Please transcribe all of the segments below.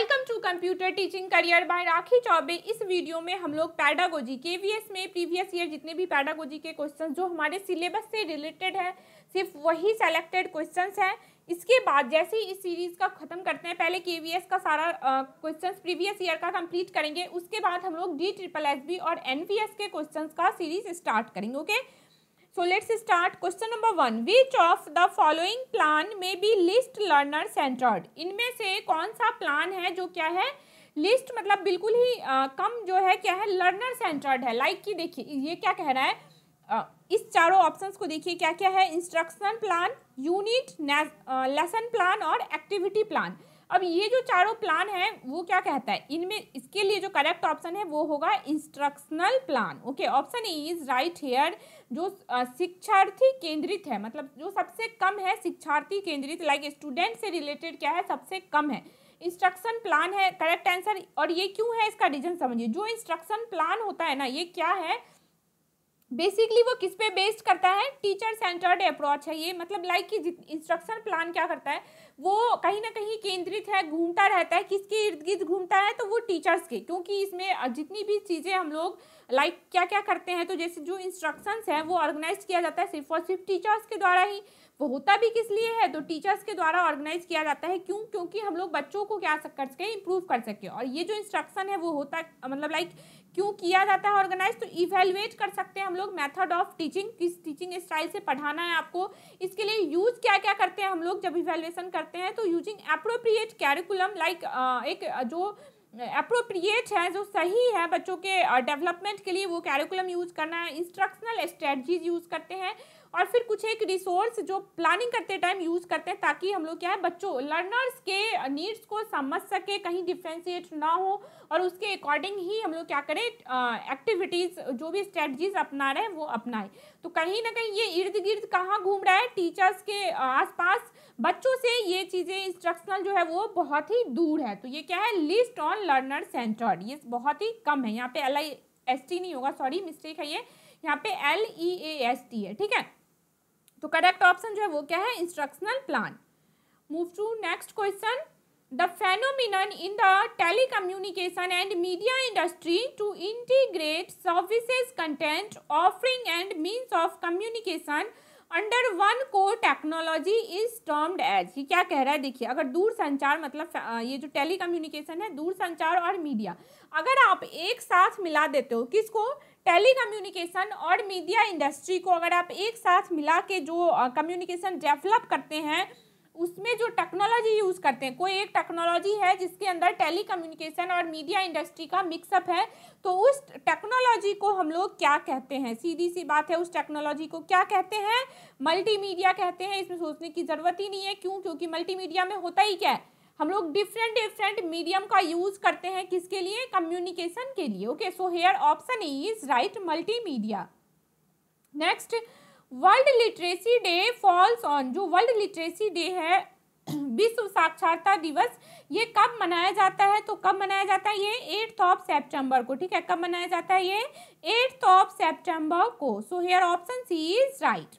Welcome to computer teaching career by Rakhi Chaubey इस video में हम लोग पैडागोजी केवीएस में प्रीवियस ईयर जितने भी पैडागोजी के क्वेश्चन जो हमारे सिलेबस से रिलेटेड है सिर्फ वही सेलेक्टेड क्वेश्चंस हैं इसके बाद जैसे ही इस सीरीज़ का ख़त्म करते हैं पहले के का सारा क्वेश्चन प्रीवियस ईयर का कम्प्लीट करेंगे उसके बाद हम लोग डी ट्रिपल एस और एन के क्वेश्चन का सीरीज स्टार्ट करेंगे okay okay? So let's start question number one which of the following plan may be least learner centred इनमें से कौन सा प्लान है जो क्या है लिस्ट मतलब बिल्कुल ही आ, कम जो है क्या है लर्नर सेंटर्ड है लाइक like कि देखिए ये क्या कह रहा है आ, इस चारों ऑप्शंस को देखिए क्या क्या है instruction plan unit lesson plan और एक्टिविटी प्लान अब ये जो चारों प्लान है वो क्या कहता है इनमें इसके लिए जो करेक्ट ऑप्शन है वो होगा instructional plan okay option is right here जो शिक्षार्थी केंद्रित है मतलब जो सबसे कम है शिक्षार्थी केंद्रित लाइक स्टूडेंट से रिलेटेड क्या है सबसे कम है इंस्ट्रक्शन प्लान है करेक्ट आंसर और ये क्यों है इसका रीजन समझिए जो इंस्ट्रक्शन प्लान होता है ना ये क्या है बेसिकली वो किस पे बेस्ड करता है टीचर सेंटर्ड अप्रोच है ये मतलब लाइक कि इंस्ट्रक्शन प्लान क्या करता है वो कहीं ना कहीं केंद्रित है घूमता रहता है किसके इर्द गिर्द घूमता है तो वो टीचर्स के क्योंकि इसमें जितनी भी चीज़ें हम लोग लाइक like, क्या क्या करते हैं तो जैसे जो इंस्ट्रक्शंस हैं वो ऑर्गेनाइज किया जाता है सिर्फ और सिर्फ टीचर्स के द्वारा ही वो होता भी किस लिए है तो टीचर्स के द्वारा ऑर्गेनाइज किया जाता है क्यों क्योंकि हम लोग बच्चों को क्या कर सकें इम्प्रूव कर सकें और ये जो इंस्ट्रक्शन है वो होता मतलब लाइक क्यों किया जाता है ऑर्गेनाइज तो इवेलुएट कर सकते हैं हम लोग मेथड ऑफ टीचिंग किस टीचिंग स्टाइल से पढ़ाना है आपको इसके लिए यूज क्या क्या करते हैं हम लोग जब इवेलुएशन करते हैं तो यूजिंग अप्रोप्रिएट कैरिकुलम लाइक एक जो अप्रोप्रिएट है जो सही है बच्चों के डेवलपमेंट के लिए वो कैरिकुलम यूज़ करना है इंस्ट्रक्शनल स्ट्रेटजीज यूज़ करते हैं और फिर कुछ एक रिसोर्स जो प्लानिंग करते टाइम यूज़ करते हैं ताकि हम लोग क्या है बच्चों लर्नर्स के नीड्स को समझ सके कहीं डिफ्रेंशिएट ना हो और उसके अकॉर्डिंग ही हम लोग क्या करें एक्टिविटीज़ जो भी स्ट्रेटजीज अपना रहे हैं वो अपनाए तो कहीं ना कहीं ये इर्द गिर्द कहाँ घूम रहा है टीचर्स के आसपास बच्चों से ये चीज़ें इंस्ट्रक्शनल जो है वो बहुत ही दूर है तो ये क्या है लिस्ट ऑन लर्नर सेंटर्ड ये बहुत ही कम है यहाँ पे एल आई एस टी नहीं होगा सॉरी मिस्टेक है ये यहाँ पे L E A S T है ठीक है तो करेक्ट ऑप्शन जो है वो क्या है instructional plan move to next question the phenomenon in the telecommunication and media industry to integrate services content offering and means of communication under one को टेक्नोलॉजी इज टर्म्ड एज ये क्या कह रहा है देखिए अगर दूर संचार मतलब ये जो टेली कम्युनिकेशन है दूर संचार और मीडिया अगर आप एक साथ मिला देते हो किसको टेली कम्युनिकेशन और मीडिया इंडस्ट्री को अगर आप एक साथ मिला के जो कम्युनिकेशन डेवलप करते हैं उसमें जो टेक्नोलॉजी यूज करते हैं कोई एक टेक्नोलॉजी है जिसके अंदर कम्युनिकेशन और मीडिया इंडस्ट्री का मिक्सअप है तो उस टेक्नोलॉजी को हम लोग क्या कहते हैं सीधी सी बात है उस टेक्नोलॉजी को क्या कहते हैं मल्टीमीडिया कहते हैं इसमें सोचने की ज़रूरत ही नहीं है क्यों क्योंकि मल्टीमीडिया में होता ही क्या है हम लोग डिफरेंट डिफरेंट मीडियम का यूज करते हैं किसके लिए कम्युनिकेशन के लिए okay so here option is right multimedia next world literacy day falls on जो वर्ल्ड लिटरेसी डे है विश्व साक्षरता दिवस ये कब मनाया जाता है तो कब मनाया जाता है ये एट्थ ऑफ सेप्टेम्बर को ठीक है कब मनाया जाता है ये एट्थ ऑफ सेप्टेम्बर को so here option C is right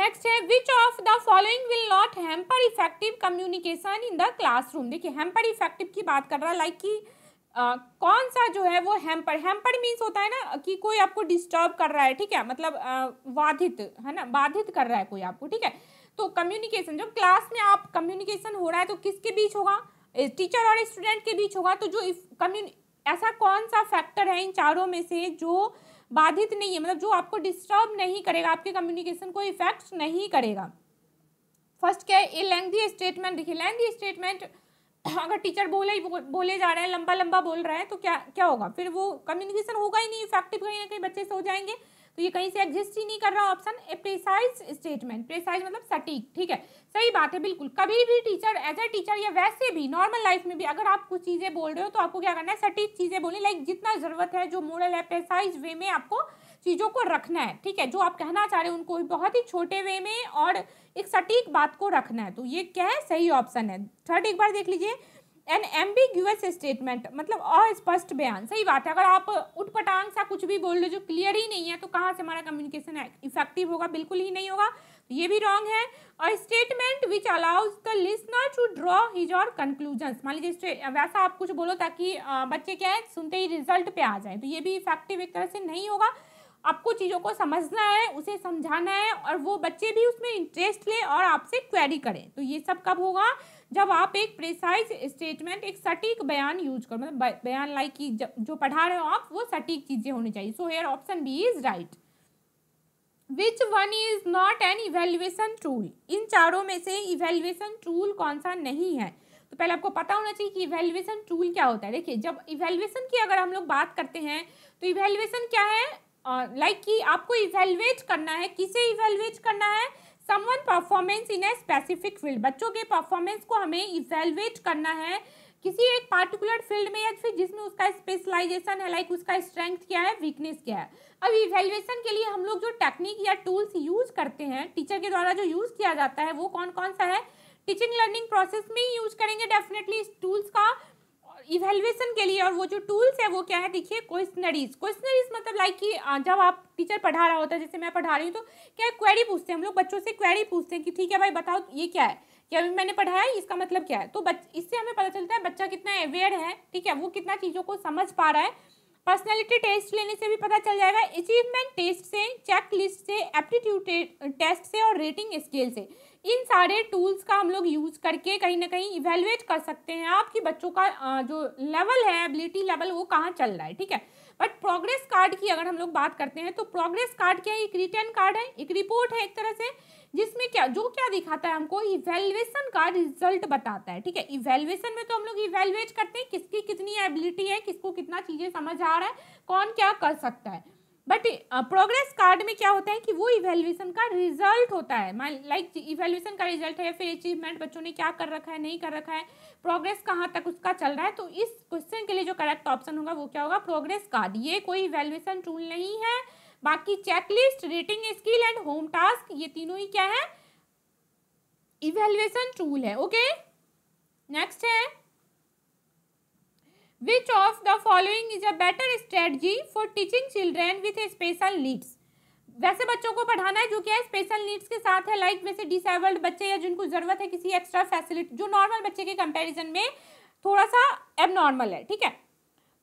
next है which of the following will not hamper effective communication in the classroom देखिए हैम्पर इफेक्टिव की बात कर रहा है लाइक की कौन सा जो है वो हैम्पर हैम्पर मीन्स होता है ना कि कोई आपको डिस्टर्ब कर रहा है ठीक है मतलब बाधित है ना बाधित कर रहा है कोई आपको ठीक है तो कम्युनिकेशन जो क्लास में आप कम्युनिकेशन हो रहा है तो किसके बीच होगा टीचर और स्टूडेंट के बीच होगा तो जो कम्युन ऐसा कौन सा फैक्टर है इन चारों में से जो बाधित नहीं है मतलब जो आपको डिस्टर्ब नहीं करेगा आपके कम्युनिकेशन को इफेक्ट नहीं करेगा फर्स्ट क्या है ए लेंथी स्टेटमेंट देखिए लेंथी स्टेटमेंट हाँ, अगर टीचर बोले ही बो, बोले जा रहे हैं लंबा लंबा बोल रहा है तो क्या क्या होगा फिर वो कम्युनिकेशन होगा ही नहीं इफेक्टिव कहीं ना कहीं बच्चे सो जाएंगे तो ये कहीं से एग्जिस्ट ही नहीं कर रहा option A precise statement precise मतलब सटीक ठीक है सही बात है बिल्कुल कभी भी टीचर एज अ टीचर या वैसे भी नॉर्मल लाइफ में भी अगर आप कुछ चीज़ें बोल रहे हो तो आपको क्या करना है सटीक चीज़ें बोलनी लाइक जितना ज़रूरत है जो मॉडल है प्रेसाइज वे में आपको चीज़ों को रखना है ठीक है जो आप कहना चाह रहे हैं उनको बहुत ही छोटे वे में और एक सटीक बात को रखना है तो ये क्या है सही ऑप्शन है थर्ड एक बार देख लीजिए एन एम्बिग्यूस स्टेटमेंट मतलब अस्पष्ट बयान सही बात है अगर आप उठपटांग सा कुछ भी बोल रहे जो क्लियर ही नहीं है तो कहाँ से हमारा कम्युनिकेशन इफेक्टिव होगा बिल्कुल ही नहीं होगा तो ये भी रॉन्ग है और statement which allows the listener to draw his own conclusion मान लीजिए वैसा आप कुछ बोलो ताकि बच्चे क्या है सुनते ही रिजल्ट पे आ जाए तो ये भी इफेक्टिव एक तरह से नहीं होगा आपको चीज़ों को समझना है उसे समझाना है और वो बच्चे भी उसमें इंटरेस्ट लें और आपसे क्वेरी करें तो ये सब कब होगा जब आप एक प्रिसाइज स्टेटमेंट एक सटीक बयान यूज करो मतलब बयान लाइक की जो पढ़ा रहे हो आप वो सटीक चीज़ें होनी चाहिए so here option B is right which one is not an evaluation tool in चारों में से इवेल्युएसन टूल कौन सा नहीं है तो पहले आपको पता होना चाहिए कि इवेल्युएसन टूल क्या होता है देखिए जब इवेल्युएसन की अगर हम लोग बात करते हैं तो इवेल्युएसन क्या है लाइक कि आपको इवेलुएट करना है किसे इवेलुएट करना है someone performance in a specific field बच्चों के परफॉर्मेंस को हमें इवेलुएट करना है किसी एक पार्टिकुलर फील्ड में या फिर जिसमें उसका स्पेशलाइजेशन है लाइक उसका स्ट्रेंथ क्या है वीकनेस क्या है अब इवेल्युएशन के लिए हम लोग जो टेक्निक या टूल्स यूज करते हैं टीचर के द्वारा जो यूज किया जाता है वो कौन कौन सा है टीचिंग लर्निंग प्रोसेस में ही यूज करेंगे डेफिनेटली इस टूल्स का इवेल्युएशन के लिए और वो जो टूल्स है वो क्या है देखिए क्वेश्चनरीज क्वेश्चनरीज मतलब लाइक कि जब आप टीचर पढ़ा रहा होता है जैसे मैं पढ़ा रही हूँ तो क्या क्वेरी पूछते हैं हम लोग बच्चों से क्वेरी पूछते हैं कि ठीक है भाई बताओ ये क्या है कि अभी मैंने पढ़ाया इसका मतलब क्या है तो बच, इससे हमें पता चलता है बच्चा कितना अवेयर है ठीक है वो कितना चीज़ों को समझ पा रहा है पर्सनैलिटी टेस्ट लेने से भी पता चल जाएगा अचीवमेंट टेस्ट से चेक लिस्ट से एप्टीट्यूड टेस्ट से और रेटिंग स्केल से इन सारे टूल्स का हम लोग यूज करके कहीं ना कहीं इवेलुएट कर सकते हैं आपकी बच्चों का जो लेवल है एबिलिटी लेवल वो कहाँ चल रहा है ठीक है बट प्रोग्रेस कार्ड की अगर हम लोग बात करते हैं तो प्रोग्रेस कार्ड क्या है एक रिटर्न कार्ड है एक रिपोर्ट है एक तरह से जिसमें क्या जो क्या दिखाता है हमको इवेल्युएसन का रिजल्ट बताता है ठीक है इवेलुएसन में तो हम लोग इवेल्युएट करते हैं किसकी कितनी एबिलिटी है किसको कितना चीज़ें समझ आ रहा है कौन क्या कर सकता है बट प्रोग्रेस कार्ड में क्या होता है कि वो इवेल्युएशन का रिजल्ट होता है लाइक इवेल्युएशन का रिजल्ट है या फिर अचीवमेंट बच्चों ने क्या कर रखा है नहीं कर रखा है प्रोग्रेस कहाँ तक उसका चल रहा है तो इस क्वेश्चन के लिए जो करेक्ट ऑप्शन होगा वो क्या होगा प्रोग्रेस कार्ड ये कोई इवेल्युएशन टूल नहीं है बाकी checklist rating skill and home task ये तीनों ही क्या है इवेल्युएशन टूल है ओके नेक्स्ट है Which of the following is a better strategy for teaching children with special needs? वैसे बच्चों को पढ़ाना है जो क्या है स्पेशल नीड्स के साथ है लाइक like वैसे डिसेबल्ड बच्चे या जिनको ज़रूरत है किसी एक्स्ट्रा फैसिलिटी जो नॉर्मल बच्चे के कंपैरिजन में थोड़ा सा एबनॉर्मल है ठीक है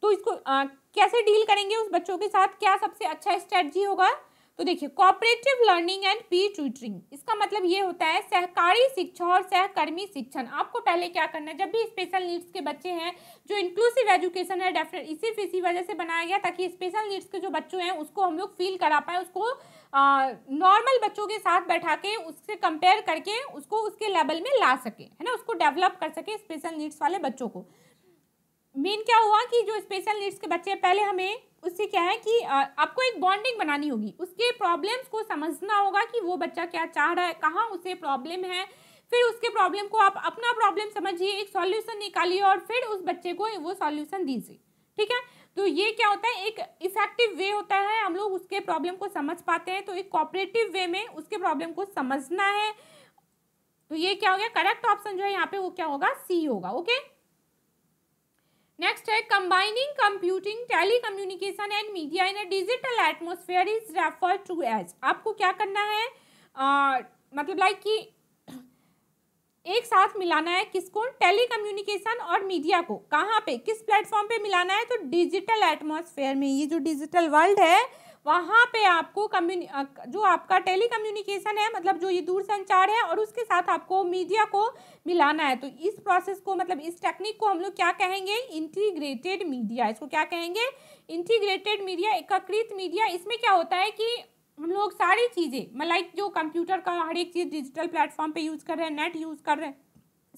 तो इसको आ, कैसे डील करेंगे उस बच्चों के साथ क्या सबसे अच्छा स्ट्रेटजी होगा तो देखिए cooperative learning and peer tutoring इसका मतलब ये होता है सहकारी शिक्षा और सहकर्मी शिक्षण आपको पहले क्या करना है जब भी स्पेशल नीड्स के बच्चे हैं जो इंक्लूसिव एजुकेशन है डेफिनेट इसी इसी वजह से बनाया गया ताकि स्पेशल नीड्स के जो बच्चे हैं उसको हम लोग फील करा पाए उसको नॉर्मल बच्चों के साथ बैठा के उससे कंपेयर करके उसको उसके लेवल में ला सके है ना उसको डेवलप कर सके स्पेशल नीड्स वाले बच्चों को मेन क्या हुआ कि जो स्पेशल नीड्स के बच्चे पहले हमें उससे क्या है कि आपको एक बॉन्डिंग बनानी होगी उसके प्रॉब्लम्स को समझना होगा कि वो बच्चा क्या चाह रहा है कहाँ उसे प्रॉब्लम है फिर उसके प्रॉब्लम को आप अपना प्रॉब्लम समझिए एक सॉल्यूशन निकालिए और फिर उस बच्चे को वो सॉल्यूशन दीजिए ठीक है तो ये क्या होता है एक इफेक्टिव वे होता है हम लोग उसके प्रॉब्लम को समझ पाते हैं तो एक कॉपरेटिव वे में उसके प्रॉब्लम को समझना है तो ये क्या हो गया करेक्ट ऑप्शन जो है यहाँ पे वो क्या होगा सी होगा ओके नेक्स्ट है combining computing telecommunication and media in a digital atmosphere is refer to as आपको क्या करना है आ, मतलब लाइक कि एक साथ मिलाना है किसको टेलीकम्युनिकेशन और मीडिया को कहाँ पे किस प्लेटफॉर्म पे मिलाना है तो डिजिटल एटमोसफेयर में ये जो डिजिटल वर्ल्ड है वहाँ पे आपको कम्युनि जो आपका टेली कम्युनिकेशन है मतलब जो ये दूरसंचार है और उसके साथ आपको मीडिया को मिलाना है तो इस प्रोसेस को मतलब इस टेक्निक को हम लोग क्या कहेंगे इंटीग्रेटेड मीडिया इसको क्या कहेंगे इंटीग्रेटेड मीडिया एकीकृत मीडिया इसमें क्या होता है कि हम लोग सारी चीज़ें मतलब जो कंप्यूटर का हर एक चीज़ डिजिटल प्लेटफॉर्म पर यूज़ कर रहे हैं नेट यूज़ कर रहे हैं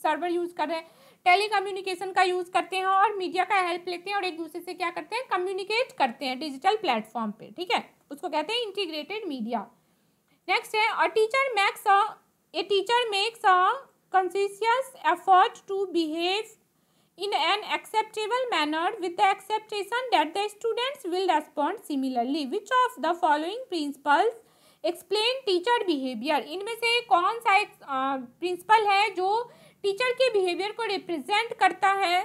सर्वर यूज़ कर रहे हैं टेलीकम्युनिकेशन का यूज़ करते हैं और मीडिया का हेल्प लेते हैं और एक दूसरे से क्या करते हैं कम्युनिकेट करते हैं डिजिटल प्लेटफॉर्म पे ठीक है उसको कहते हैं इंटीग्रेटेड मीडिया नेक्स्ट है और teacher makes a teacher makes a conscious effort to behave in an acceptable manner with the expectation that the students will respond similarly which of the following principles explain teacher behaviour इनमें से कौन सा एक principal है जो teacher के behaviour को represent करता है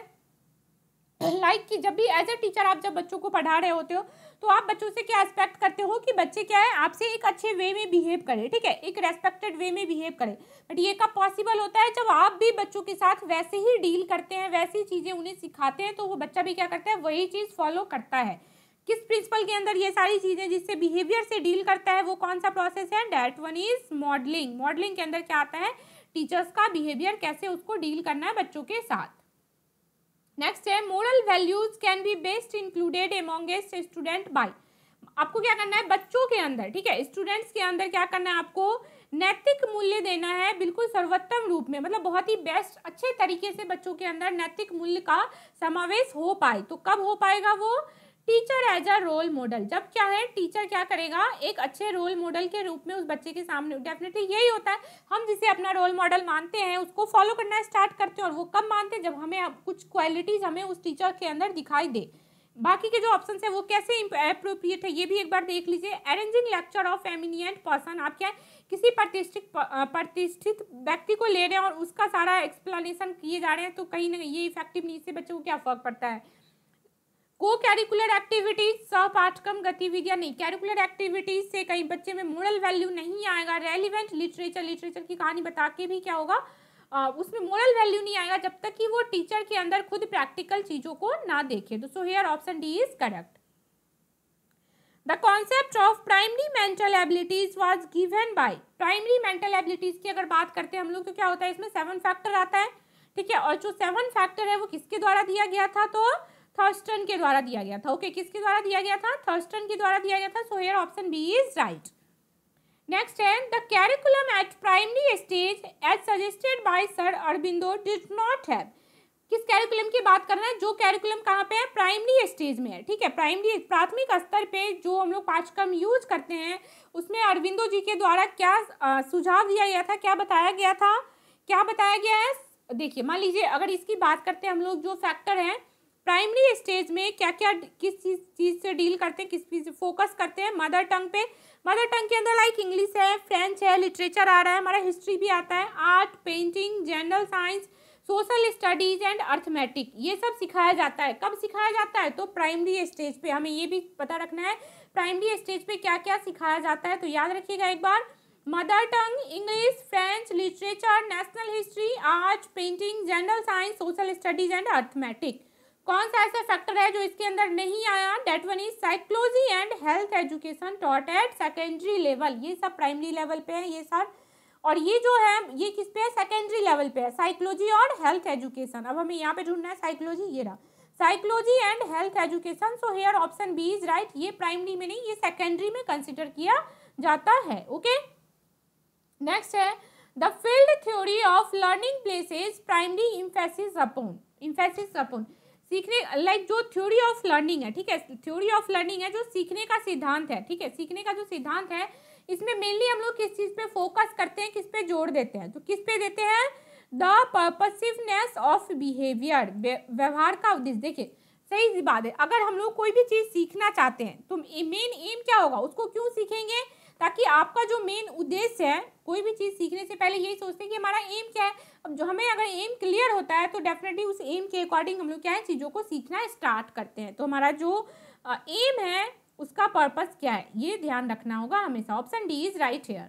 लाइक कि जब भी एज ए टीचर आप जब बच्चों को पढ़ा रहे होते हो तो आप बच्चों से क्या एक्सपेक्ट करते हो कि बच्चे क्या है आपसे एक अच्छे वे में बिहेव करें ठीक है एक रेस्पेक्टेड वे में बिहेव करें बट ये कब पॉसिबल होता है जब आप भी बच्चों के साथ वैसे ही डील करते हैं वैसी चीज़ें उन्हें सिखाते हैं तो वो बच्चा भी क्या करता है वही चीज़ फॉलो करता है किस प्रिंसिपल के अंदर ये सारी चीज़ें जिससे बिहेवियर से डील करता है वो कौन सा प्रोसेस है that one is modelling modelling के अंदर क्या आता है टीचर्स का बिहेवियर कैसे उसको डील करना है बच्चों के साथ नेक्स्ट है moral values can be best included amongst student by आपको क्या करना है बच्चों के अंदर ठीक है स्टूडेंट्स के अंदर क्या करना है आपको नैतिक मूल्य देना है बिल्कुल सर्वोत्तम रूप में मतलब बहुत ही बेस्ट अच्छे तरीके से बच्चों के अंदर नैतिक मूल्य का समावेश हो पाए तो कब हो पाएगा वो teacher as a role model जब क्या है टीचर क्या करेगा एक अच्छे रोल मॉडल के रूप में उस बच्चे के सामने डेफिनेटली यही होता है हम जिसे अपना रोल मॉडल मानते हैं उसको फॉलो करना स्टार्ट करते हैं और वो कब मानते हैं जब हमें कुछ क्वालिटीज हमें उस टीचर के अंदर दिखाई दे बाकी के जो ऑप्शन है वो कैसे अप्रोप्रिएट है ये भी एक बार देख लीजिए arranging lecture of eminent person आप क्या किसी प्रतिष्ठित प्रतिष्ठित व्यक्ति को ले रहे हैं और उसका सारा एक्सप्लेनेशन किए जा रहे हैं तो कहीं ना कहीं ये इफेक्टिव नहीं इससे बच्चों को क्या फर्क पड़ता है को कैरिकुलर एक्टिविटीज सह पाठ्यक्रम गतिविधियां नहीं कैरिकुलर एक्टिविटीज से कहीं बच्चे में मोरल वैल्यू नहीं आएगा रेलिवेंट लिटरेचर लिटरेचर की कहानी बता के भी क्या होगा आ, उसमें मोरल वैल्यू नहीं आएगा जब तक कि वो टीचर के अंदर खुद प्रैक्टिकल चीज़ों को ना देखे तो so here option D is correct the concept of primary mental abilities was given by primary mental abilities की अगर बात करते हैं हम लोग तो क्या होता है इसमें सेवन फैक्टर आता है ठीक है और जो सेवन फैक्टर है वो किसके द्वारा दिया गया था तो थर्स्टन के द्वारा दिया गया था ओके okay, किसके द्वारा दिया गया था थर्स्टन के द्वारा दिया गया था so here option B is right next है the curriculum at primary stage as suggested by sir Aurobindo did not have किस कैरिकुलम की बात कर रहे हैं जो कैरिकुलम कहाँ पे है प्राइमरी स्टेज में है ठीक है प्राइमरी प्राथमिक स्तर पे जो हम लोग पाठ्यक्रम यूज करते हैं उसमें अरविंदो जी के द्वारा क्या सुझाव दिया गया था क्या बताया गया था क्या बताया गया है देखिए मान लीजिए अगर इसकी बात करते हैं हम लोग जो फैक्टर हैं प्राइमरी स्टेज में क्या क्या किस चीज चीज से डील करते हैं किस चीज से फोकस करते हैं मदर टंग पे मदर टंग के अंदर लाइक इंग्लिश है फ्रेंच है लिटरेचर आ रहा है हमारा हिस्ट्री भी आता है art painting general science social studies and arithmetic ये सब सिखाया जाता है कब सिखाया जाता है तो प्राइमरी स्टेज पे हमें ये भी पता रखना है प्राइमरी स्टेज पे क्या क्या सिखाया जाता है तो याद रखिएगा एक बार mother tongue English French literature national history art painting general science social studies and arithmetic कौन सा ऐसा फैक्टर है जो इसके अंदर नहीं आया that one is psychology and health education taught at secondary level ये सब प्राइमरी लेवल पे है ये सब और ये जो है ये किस पे है सेकेंडरी लेवल पे है साइकोलॉजी और हेल्थ एजुकेशन अब हमें यहाँ पे ढूंढना है साइकोलॉजी ये रहा psychology and health education so here option B is right ये प्राइमरी में नहीं ये सेकेंडरी में कंसिडर किया जाता है ओके नेक्स्ट है the field theory of learning places primary emphasis upon emphasis upon सीखने लाइक जो थ्योरी ऑफ लर्निंग है ठीक है थ्योरी ऑफ लर्निंग है जो सीखने का सिद्धांत है ठीक है सीखने का जो सिद्धांत है इसमें मेनली हम लोग किस चीज़ पे फोकस करते हैं किस पे जोर देते हैं तो किस पे देते हैं द पर्पसिवनेस ऑफ बिहेवियर व्यवहार का उद्देश्य देखिए सही सी बात है अगर हम लोग कोई भी चीज़ सीखना चाहते हैं तो मेन एम क्या होगा उसको क्यों सीखेंगे ताकि आपका जो मेन उद्देश्य है कोई भी चीज़ सीखने से पहले यही सोचते हैं कि हमारा एम क्या है अब जो हमें अगर एम क्लियर होता है तो डेफिनेटली उस एम के अकॉर्डिंग हम लोग क्या है चीज़ों को सीखना स्टार्ट करते हैं तो हमारा जो एम है उसका पर्पज क्या है ये ध्यान रखना होगा हमेशा option D is right here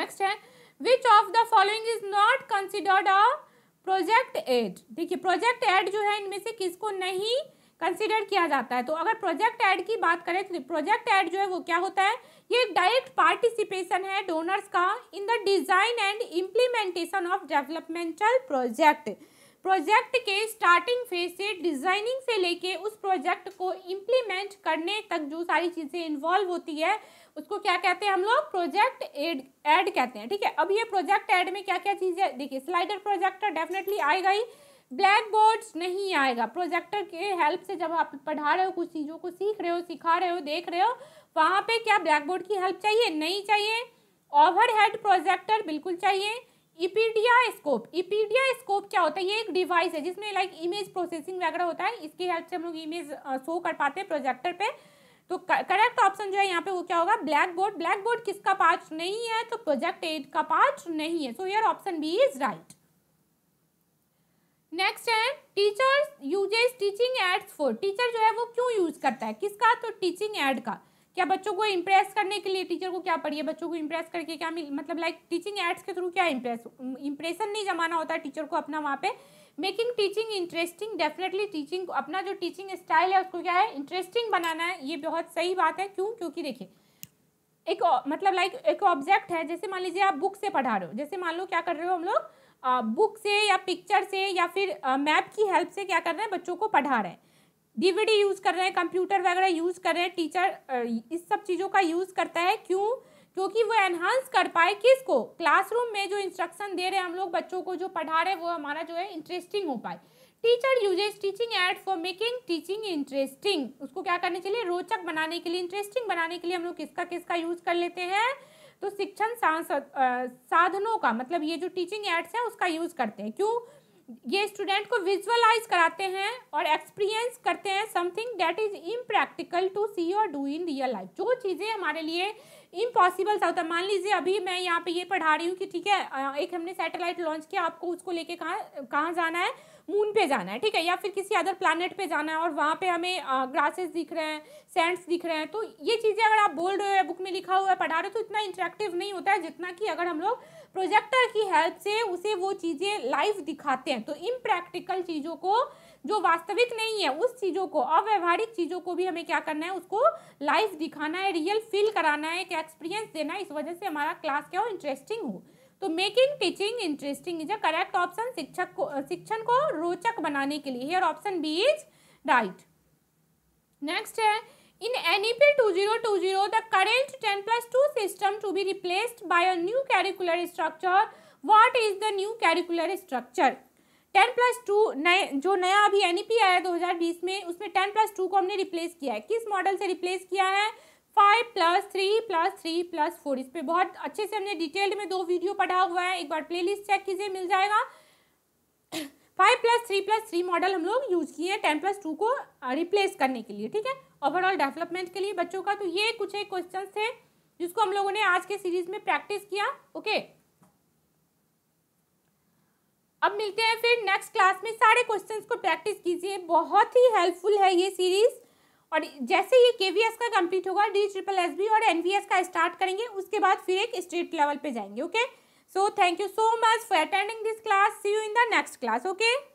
next है which of the following is not considered a project aid देखिए प्रोजेक्ट एड जो है इनमें से किसको नहीं कंसिडर किया जाता है तो अगर प्रोजेक्ट एड की बात करें तो प्रोजेक्ट एड जो है वो क्या होता है ये डायरेक्ट पार्टिसिपेशन है डोनर्स का in the design and implementation of developmental project project के स्टार्टिंग फेज से डिजाइनिंग से लेके उस प्रोजेक्ट को इम्प्लीमेंट करने तक जो सारी चीज़ें इन्वॉल्व होती है उसको क्या कहते हैं हम लोग प्रोजेक्ट एड एड कहते हैं ठीक है अब ये प्रोजेक्ट एड में क्या क्या चीज़ें देखिए स्लाइडर प्रोजेक्टर डेफिनेटली आएगा ही ब्लैक बोर्ड नहीं आएगा प्रोजेक्टर के हेल्प से जब आप पढ़ा रहे हो कुछ चीज़ों को सीख रहे हो सिखा रहे हो देख रहे हो वहाँ पे क्या ब्लैक बोर्ड की हेल्प चाहिए नहीं चाहिए ओवरहेड प्रोजेक्टर बिल्कुल चाहिए इपीडिया स्कोप इपीडिया स्कोप क्या होता है ये एक डिवाइस है जिसमें लाइक इमेज प्रोसेसिंग वगैरह होता है इसकी हेल्प से हम लोग इमेज शो कर पाते हैं प्रोजेक्टर पे तो करेक्ट ऑप्शन जो है यहाँ पे वो क्या होगा ब्लैक बोर्ड ब्लैक बोर्ड किसका पार्ट नहीं है तो प्रोजेक्ट एड का पार्ट नहीं है so here option B is right next है teachers uses teaching aids for teacher जो है वो क्यों यूज करता है किसका तो टीचिंग एड का क्या बच्चों को इम्प्रेस करने के लिए टीचर को क्या पढ़िए बच्चों को इम्प्रेस करके क्या मतलब लाइक टीचिंग एड्स के थ्रू क्या इम्प्रेस इम्प्रेशन नहीं जमाना होता टीचर को अपना वहाँ पे making teaching interesting definitely teaching अपना जो टीचिंग स्टाइल है उसको क्या है इंटरेस्टिंग बनाना है ये बहुत सही बात है क्यों क्योंकि देखिए एक मतलब लाइक एक ऑब्जेक्ट है जैसे मान लीजिए आप बुक से पढ़ा रहे हो जैसे मान लो क्या कर रहे हो हम लोग बुक से या पिक्चर से या फिर मैप की हेल्प से क्या कर रहे हैं बच्चों को पढ़ा रहे हैं डीवीडी यूज़ कर रहे हैं कंप्यूटर वगैरह यूज़ कर रहे हैं टीचर इस सब चीज़ों का यूज़ करता है क्यों क्योंकि वो एनहांस कर पाए किसको क्लासरूम में जो इंस्ट्रक्शन दे रहे हैं हम लोग बच्चों को जो पढ़ा रहे हैं वो हमारा जो है इंटरेस्टिंग हो पाए teacher uses teaching aid for making teaching interesting उसको क्या करने के लिए रोचक बनाने के लिए इंटरेस्टिंग बनाने के लिए हम लोग किसका किसका यूज़ कर लेते हैं तो शिक्षण साधनों का मतलब ये जो टीचिंग एड्स है उसका यूज़ करते हैं क्यों ये स्टूडेंट को विजुअलाइज कराते हैं और एक्सपीरियंस करते हैं something that is impractical to see और डू इन रियल लाइफ जो चीज़ें हमारे लिए इम्पॉसिबल सा होता है मान लीजिए अभी मैं यहाँ पे ये पढ़ा रही हूँ कि ठीक है एक हमने सैटेलाइट लॉन्च किया आपको उसको लेके कहाँ कहाँ जाना है मून पे जाना है ठीक है या फिर किसी अदर प्लानट पे जाना है और वहाँ पे हमें ग्रासेस दिख रहे हैं सैंड्स दिख रहे हैं तो ये चीज़ें अगर आप बोल रहे हो बुक में लिखा हुआ है पढ़ा रहे हो तो इतना इंट्रैक्टिव नहीं होता है जितना कि अगर हम लोग प्रोजेक्टर की हेल्प से उसे वो चीज़ें लाइव दिखाते हैं तो इम चीज़ों को जो वास्तविक नहीं है उस चीज़ों को अव्यवहारिक चीज़ों को भी हमें क्या करना है उसको लाइफ दिखाना है रियल फील कराना है एक एक्सपीरियंस देना है इस वजह से हमारा क्लास क्या हो इंटरेस्टिंग हो तो making teaching interesting is a correct option शिक्षक को शिक्षण को रोचक बनाने के लिए here option B is right next है in P two zero two zero the current ten plus two system to be replaced by a new curricular structure what is the new curricular structure ten plus two नए जो नया अभी N e आया है 2020 में उसमें ten plus two को हमने रिप्लेस किया है किस मॉडल से रिप्लेस किया है five plus three plus three plus four इस पर बहुत अच्छे से हमने डिटेल्ड में दो वीडियो पढ़ा हुआ है एक बार प्लेलिस्ट चेक कीजिए मिल जाएगा five plus three plus three model हम लोग यूज किए हैं टेन प्लस टू को रिप्लेस करने के लिए ठीक है ओवरऑल डेवलपमेंट के लिए बच्चों का तो ये कुछ एक क्वेश्चन थे जिसको हम लोगों ने आज के सीरीज में प्रैक्टिस किया ओके okay? अब मिलते हैं फिर नेक्स्ट क्लास में सारे क्वेश्चन को प्रैक्टिस कीजिए बहुत ही हेल्पफुल है ये सीरीज़ और जैसे ये के का कंप्लीट होगा डी ट्रिपल एस बी और एन का स्टार्ट करेंगे उसके बाद फिर एक स्टेट लेवल पे जाएंगे okay so thank you so much for attending this class see you in the next class okay